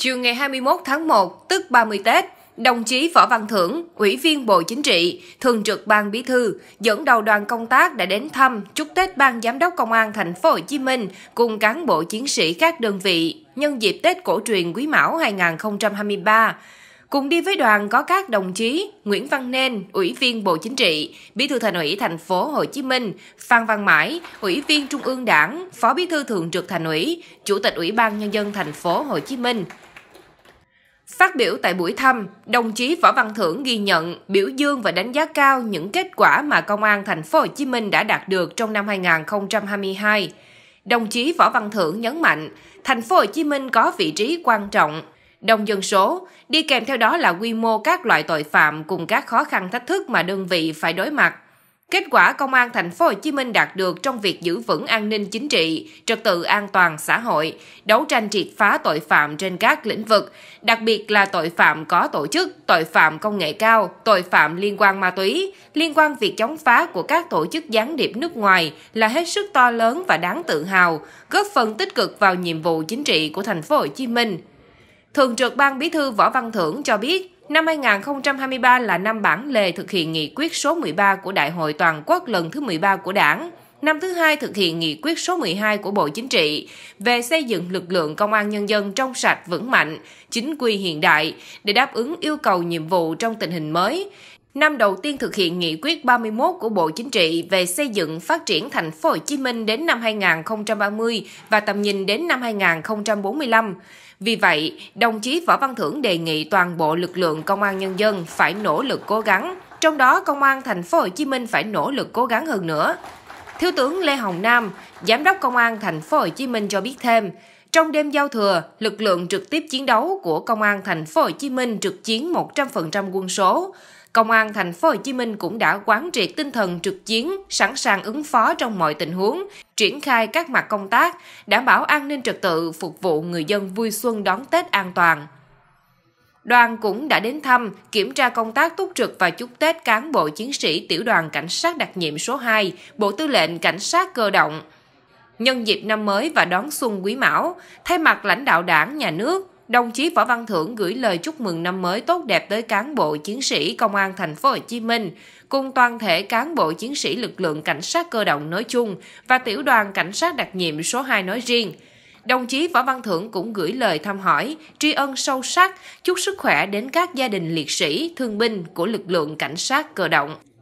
Chiều ngày 21 tháng 1, tức 30 Tết, đồng chí Võ Văn Thưởng, Ủy viên Bộ Chính trị, Thường trực Ban Bí thư, dẫn đầu đoàn công tác đã đến thăm chúc Tết Ban Giám đốc Công an thành phố Hồ Chí Minh cùng cán bộ chiến sĩ các đơn vị nhân dịp Tết cổ truyền Quý Mão 2023. Cùng đi với đoàn có các đồng chí Nguyễn Văn Nên, Ủy viên Bộ Chính trị, Bí thư Thành ủy Thành phố Hồ Chí Minh, Phan Văn Mãi, Ủy viên Trung ương Đảng, Phó Bí thư Thường trực Thành ủy, Chủ tịch Ủy ban Nhân dân Thành phố Hồ Chí Minh. Phát biểu tại buổi thăm, đồng chí Võ Văn Thưởng ghi nhận, biểu dương và đánh giá cao những kết quả mà Công an Thành phố Hồ Chí Minh đã đạt được trong năm 2022. Đồng chí Võ Văn Thưởng nhấn mạnh, Thành phố Hồ Chí Minh có vị trí quan trọng đông dân số, đi kèm theo đó là quy mô các loại tội phạm cùng các khó khăn thách thức mà đơn vị phải đối mặt. Kết quả công an thành phố Hồ Chí Minh đạt được trong việc giữ vững an ninh chính trị, trật tự an toàn xã hội, đấu tranh triệt phá tội phạm trên các lĩnh vực, đặc biệt là tội phạm có tổ chức, tội phạm công nghệ cao, tội phạm liên quan ma túy, liên quan việc chống phá của các tổ chức gián điệp nước ngoài là hết sức to lớn và đáng tự hào, góp phần tích cực vào nhiệm vụ chính trị của thành phố Hồ Chí Minh. Thường trực Ban Bí thư Võ Văn Thưởng cho biết, năm 2023 là năm bản lề thực hiện nghị quyết số 13 của Đại hội Toàn quốc lần thứ 13 của Đảng, năm thứ hai thực hiện nghị quyết số 12 của Bộ Chính trị về xây dựng lực lượng công an nhân dân trong sạch vững mạnh, chính quy hiện đại để đáp ứng yêu cầu nhiệm vụ trong tình hình mới năm đầu tiên thực hiện nghị quyết 31 của Bộ Chính trị về xây dựng phát triển thành phố Hồ Chí Minh đến năm 2030 và tầm nhìn đến năm 2045. Vì vậy, đồng chí Võ Văn Thưởng đề nghị toàn bộ lực lượng công an nhân dân phải nỗ lực cố gắng, trong đó công an thành phố Hồ Chí Minh phải nỗ lực cố gắng hơn nữa. Thiếu tướng Lê Hồng Nam, Giám đốc Công an thành phố Hồ Chí Minh cho biết thêm, trong đêm giao thừa, lực lượng trực tiếp chiến đấu của Công an thành phố Hồ Chí Minh trực chiến 100% quân số. Công an thành phố Hồ Chí Minh cũng đã quán triệt tinh thần trực chiến, sẵn sàng ứng phó trong mọi tình huống, triển khai các mặt công tác, đảm bảo an ninh trật tự phục vụ người dân vui xuân đón Tết an toàn. Đoàn cũng đã đến thăm, kiểm tra công tác túc trực và chúc Tết cán bộ chiến sĩ tiểu đoàn cảnh sát đặc nhiệm số 2, Bộ Tư lệnh Cảnh sát cơ động, nhân dịp năm mới và đón xuân quý mão, thay mặt lãnh đạo đảng, nhà nước, đồng chí Võ Văn Thưởng gửi lời chúc mừng năm mới tốt đẹp tới cán bộ chiến sĩ Công an thành phố Hồ Chí Minh, cùng toàn thể cán bộ chiến sĩ lực lượng cảnh sát cơ động nói chung và tiểu đoàn cảnh sát đặc nhiệm số 2 nói riêng. Đồng chí Võ Văn Thưởng cũng gửi lời thăm hỏi, tri ân sâu sắc, chúc sức khỏe đến các gia đình liệt sĩ, thương binh của lực lượng cảnh sát cơ động.